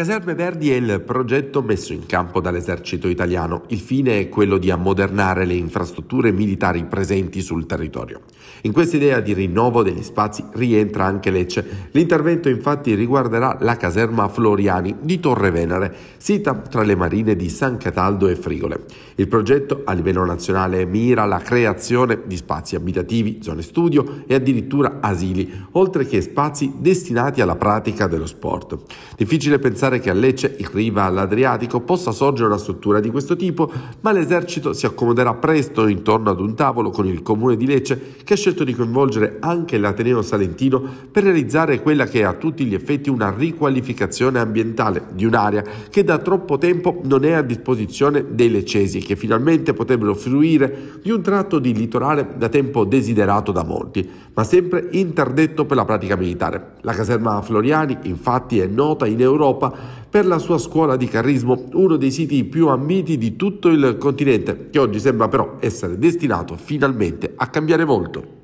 Caserme Verdi è il progetto messo in campo dall'esercito italiano. Il fine è quello di ammodernare le infrastrutture militari presenti sul territorio. In questa idea di rinnovo degli spazi rientra anche Lecce. L'intervento infatti riguarderà la caserma Floriani di Torre Venere, sita tra le marine di San Cataldo e Frigole. Il progetto a livello nazionale mira la creazione di spazi abitativi, zone studio e addirittura asili, oltre che spazi destinati alla pratica dello sport. Difficile pensare pensare che a Lecce, in riva all'Adriatico, possa sorgere una struttura di questo tipo, ma l'esercito si accomoderà presto intorno ad un tavolo con il comune di Lecce che ha scelto di coinvolgere anche l'Ateneo Salentino per realizzare quella che è a tutti gli effetti una riqualificazione ambientale di un'area che da troppo tempo non è a disposizione dei leccesi e che finalmente potrebbero fruire di un tratto di litorale da tempo desiderato da molti, ma sempre interdetto per la pratica militare. La caserma Floriani infatti è nota in Europa per la sua scuola di carrismo, uno dei siti più ambiti di tutto il continente, che oggi sembra però essere destinato finalmente a cambiare volto.